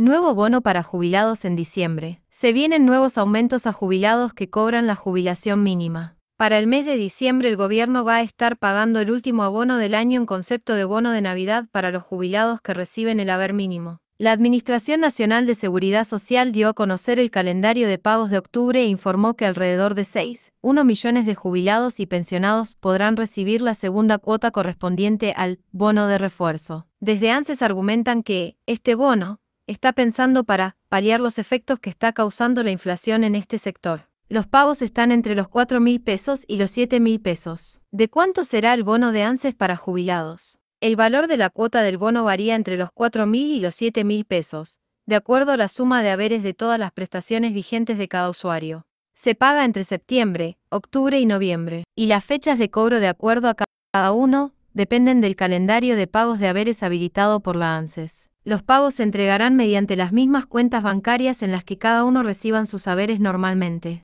Nuevo bono para jubilados en diciembre. Se vienen nuevos aumentos a jubilados que cobran la jubilación mínima. Para el mes de diciembre el gobierno va a estar pagando el último abono del año en concepto de bono de Navidad para los jubilados que reciben el haber mínimo. La Administración Nacional de Seguridad Social dio a conocer el calendario de pagos de octubre e informó que alrededor de 6,1 millones de jubilados y pensionados podrán recibir la segunda cuota correspondiente al bono de refuerzo. Desde ANSES argumentan que este bono está pensando para paliar los efectos que está causando la inflación en este sector. Los pagos están entre los 4.000 pesos y los 7.000 pesos. ¿De cuánto será el bono de ANSES para jubilados? El valor de la cuota del bono varía entre los 4.000 y los 7.000 pesos, de acuerdo a la suma de haberes de todas las prestaciones vigentes de cada usuario. Se paga entre septiembre, octubre y noviembre, y las fechas de cobro de acuerdo a cada uno dependen del calendario de pagos de haberes habilitado por la ANSES los pagos se entregarán mediante las mismas cuentas bancarias en las que cada uno reciba sus haberes normalmente.